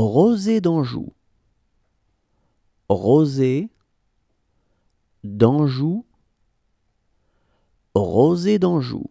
Rosée d'Anjou. Rosée d'Anjou. Rosée d'Anjou.